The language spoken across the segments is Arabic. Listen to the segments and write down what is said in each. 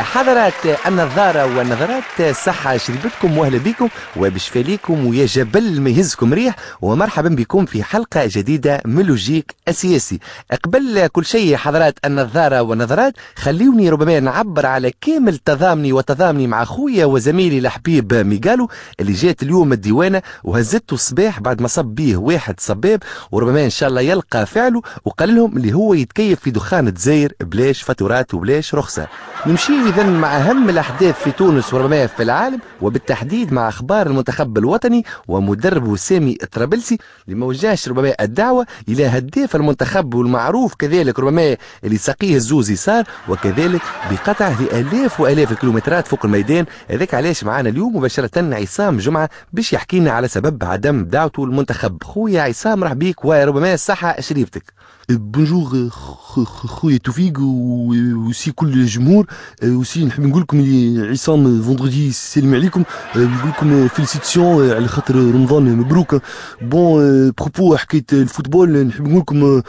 حضرات النظارة والنظرات صحة شربتكم واهلا بكم وبشفى ليكم ويا جبل ما يهزكم ريح ومرحبا بكم في حلقة جديدة من لوجيك السياسي قبل كل شيء حضرات النظارة والنظرات خليوني ربما نعبر على كامل تضامني وتضامني مع خويا وزميلي الحبيب ميغالو اللي جات اليوم الديوانة وهزته الصباح بعد ما صب بيه واحد صباب وربما ان شاء الله يلقى فعله وقال لهم اللي هو يتكيف في دخان الجزائر بلاش فاتورات وبلاش رخصة نمشي إذا مع أهم الأحداث في تونس وربما في العالم وبالتحديد مع أخبار المنتخب الوطني ومدربه سامي الطرابلسي اللي ما وجهش ربما الدعوة إلى هداف المنتخب والمعروف كذلك ربما اللي ساقيه الزوزي صار وكذلك بقطعه لآلاف وآلاف الكيلومترات فوق الميدان هذاك علاش معنا اليوم مباشرة عصام جمعة باش يحكي لنا على سبب عدم دعوته المنتخب خويا عصام راح بيك وربما الصحة شريفتك بونجور euh, خويا توفيق وسي كل الجمهور وسي euh, نحب نقول لكم اللي عصام فوندردي يسلم عليكم نقول لكم فيليسيتيون euh, euh, على خاطر رمضان مبروك بون بروبو حكايه الفوتبول نحب نقول لكم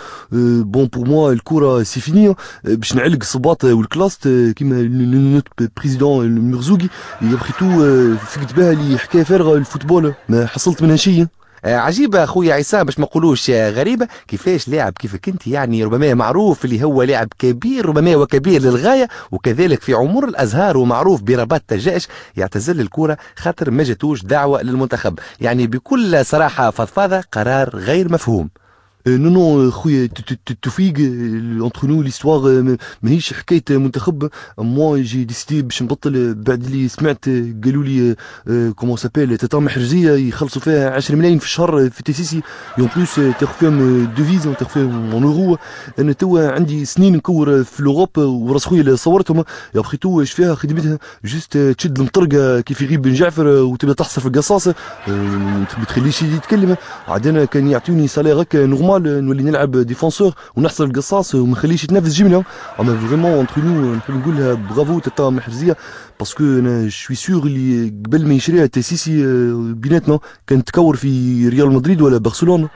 بون بور موا الكره سي فيني باش نعلق الصباط والكلاست كيما نوت بريزيدون المرزوقي يبخي تو فكت بها اللي حكايه فارغه الفوتبول ما حصلت منها شيء آه، عجيبه اخويا عصام باش ما نقولوش آه، غريبه كيفاش لاعب كيفك انت يعني ربما معروف اللي هو لاعب كبير ربما وكبير للغايه وكذلك في عمر الازهار ومعروف برباط الجيش يعتزل الكوره خاطر ما جاتوش دعوه للمنتخب يعني بكل صراحه فضفاضه قرار غير مفهوم نو نو خويا توفيق اونتر نو ليستواغ ماهيش حكايه منتخب موا جي ديسيدي باش نبطل euh, بعد اللي سمعت euh, قالوا لي كومون سابيل تاتا محرزيه يخلصوا فيها 10 ملايين في الشهر euh, في تي سي سي اون بلوس تاخذ فيهم دوفيز تاخذ فيهم اون اورو انا توا عندي سنين نكور في لوروب وراس خويا اللي صورتهم يا بخي تو اش فيها خدمتها جست تشد المطرقه كيف يغيب بن جعفر وتبدا تحصر في القصاصه ما تخليش يتكلم عاد انا كان يعطيوني هكا نورمال نورمال نولي نلعب ديفونسور ونحصل القصاص وما نخليش يتنافس جمله اما فريمون اونتر نو نحب نقولها برافو تاتا محفزيه باسكو انا شوي سيغ اللي قبل ما يشريها تاسيسي بيناتنا كان تكور في ريال مدريد ولا برشلونه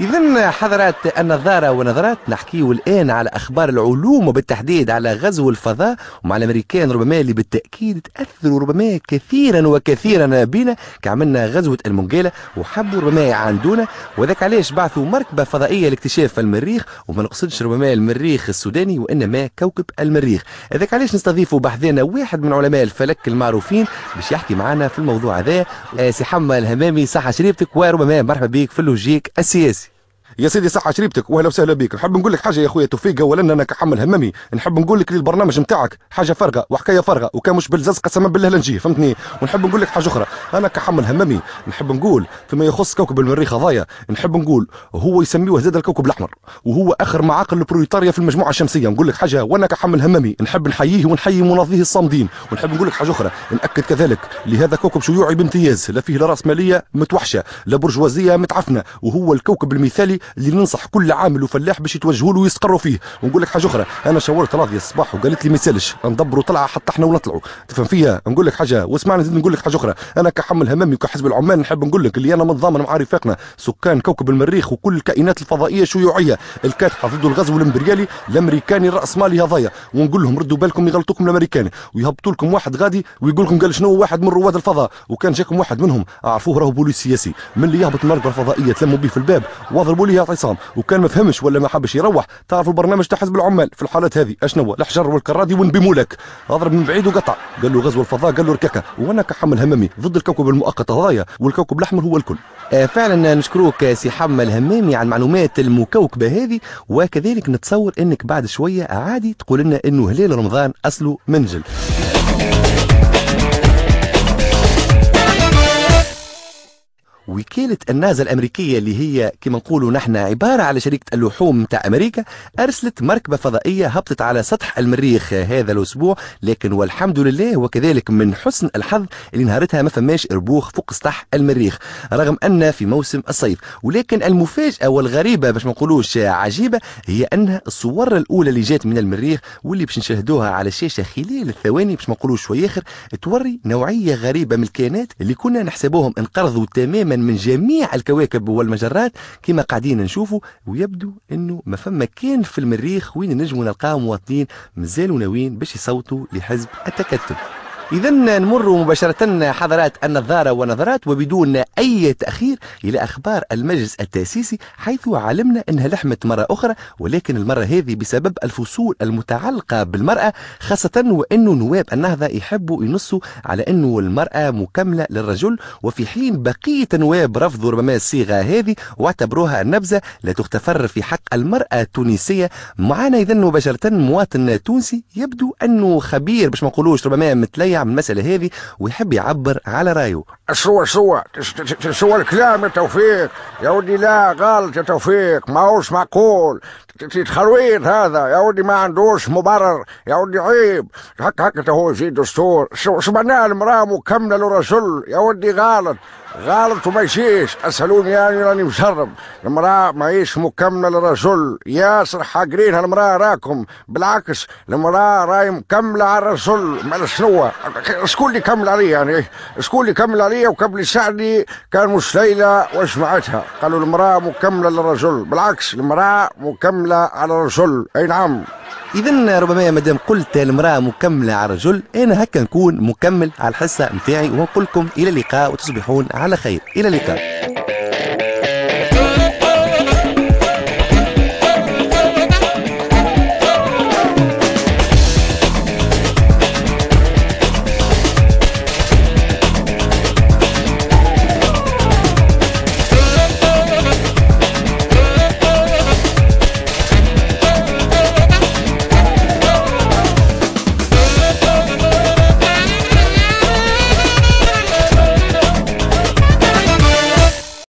إذا حضرات النظارة ونظرات نحكيه الآن على أخبار العلوم وبالتحديد على غزو الفضاء ومع الأمريكان ربما اللي بالتأكيد تأثروا ربما كثيرا وكثيرا بنا كعملنا غزوة المنقالة وحبوا ربما يعاندونا وذاك علاش بعثوا مركبة فضائية لاكتشاف المريخ وما نقصدش ربما المريخ السوداني وإنما كوكب المريخ هذاك علاش نستضيفوا بحذانا واحد من علماء الفلك المعروفين باش يحكي معنا في الموضوع هذا آه، سي حمى الهمامي صحة شريبتك وربما مرحبا بك في اللوجيك السياسي يا سيدي صحه شريبتك واهلا وسهلا بك نحب نقول لك حاجه يا خويا توفيق اولا انا كحمل هممي نحب نقول لك للبرنامج نتاعك حاجه فارغه وحكايه فارغه وكان مش بالزز قسما بالله لا نجي فهمتني ونحب نقول لك حاجه اخرى انا كحمل هممي نحب نقول فيما يخص كوكب المريخ هذايا نحب نقول هو يسميوه زاد الكوكب الاحمر وهو اخر معاقل البروليتاريا في المجموعه الشمسيه نقول لك حاجه وانا كحمل هممي نحب نحييه ونحيي مناضيه الصامدين ونحب نقول لك حاجه اخرى ناكد كذلك لهذا كوكب شيوعي بامتياز لا فيه لا راسماليه متوحشه لا برجوازيه متعفنه وهو الكوكب المثالي اللي ننصح كل عامل وفلاح باش يتوجهوا له ويستقروا فيه ونقول لك حاجه اخرى انا شاورت راضيه الصباح وقالت لي ما يسالش ندبروا طلعه حتى احنا ونطلعوا تفهم فيها نقول لك حاجه واسمعني زيد نقول لك حاجه اخرى انا كحمل هممي وكحزب العمال نحب نقول لك اللي انا متضامن مع رفاقنا سكان كوكب المريخ وكل الكائنات الفضائيه شيوعيه الكاتحه ضد الغزو الامبريالي الامريكاني الراسمالي هذايا ونقول لهم ردوا بالكم يغلطوكم الامريكاني ويهبطوا لكم واحد غادي ويقول لكم قال شنو واحد من رواد الفضاء وكان جاكم واحد منهم اعرفوه راهو بوليس سياسي من اللي يهبط المركبه الفضائيه تلموا به في الباب واضربوا ليها عصام وكان ما فهمش ولا ما حبش يروح تعرف البرنامج تاع حزب العمال في الحالات هذه اشنو الحجر والكرادي ونبي مولاك اضرب من بعيد وقطع قال له غزو الفضاء قال له ركاكه وانا كحمل همامي ضد الكوكب المؤقت هذايا والكوكب الاحمر هو الكل آه، فعلا نشكروك سي حمل همامي على المعلومات المكوكبه هذه وكذلك نتصور انك بعد شويه عادي تقول لنا انه هلال رمضان اصله منجل وكالة النازا الأمريكية اللي هي كما نقولوا نحن عبارة على شركة اللحوم تاع أمريكا أرسلت مركبة فضائية هبطت على سطح المريخ هذا الأسبوع لكن والحمد لله وكذلك من حسن الحظ اللي نهارتها ما فماش ربوخ فوق سطح المريخ رغم أن في موسم الصيف ولكن المفاجأة والغريبة باش ما نقولوش عجيبة هي أن الصور الأولى اللي جات من المريخ واللي باش نشاهدوها على الشاشة خلال الثواني باش ما نقولوش آخر توري نوعية غريبة من الكائنات اللي كنا نحسبوهم انقرضوا تماما من جميع الكواكب والمجرات كما قاعدين نشوفوا ويبدو انه ما فما كان في المريخ وين نجموا نلقاو مواطنين مازالوا ناويين باش يصوتوا لحزب التكتل إذا نمر مباشرة حضرات النظارة ونظرات وبدون أي تأخير إلى أخبار المجلس التأسيسي حيث علمنا أنها لحمت مرة أخرى ولكن المرة هذه بسبب الفصول المتعلقة بالمرأة خاصة وأنه نواب النهضة يحبوا ينصوا على أنه المرأة مكملة للرجل وفي حين بقية النواب رفضوا ربما الصيغة هذه واعتبروها نبذة لا تغتفر في حق المرأة التونسية معنا إذا مباشرة مواطن تونسي يبدو أنه خبير باش ما نقولوش ربما متليع يعمل المسألة هذه ويحب يعبر على رايه شو شو شو الكلام يا توفيق يا ودي لا غلط يا توفيق ماهوش معقول تتخرويط هذا يا ودي ما عندوش مبرر يا ودي عيب هكا هكا هو في دستور شو بناء المراه مكمله للرجل يا ودي غلط غلط وما يشيش اسالوني يعني راني مشرب المراه ماهيش مكمله للرجل ياسر حاقرينها المراه راكم بالعكس المراه راي مكمله على الرجل مال شنو شكون اللي كمل علي يعني شكون اللي كمل علي وكمل يساعدني كان مش ليله واش معتها قالوا المراه مكمله للرجل بالعكس المراه مكمله مكملة على الرجل أي نعم إذا ربما يا مدام قلت المرأة مكملة على الرجل أنا هكا نكون مكمل على الحصة متاعي ونقول لكم إلى اللقاء وتصبحون على خير إلى اللقاء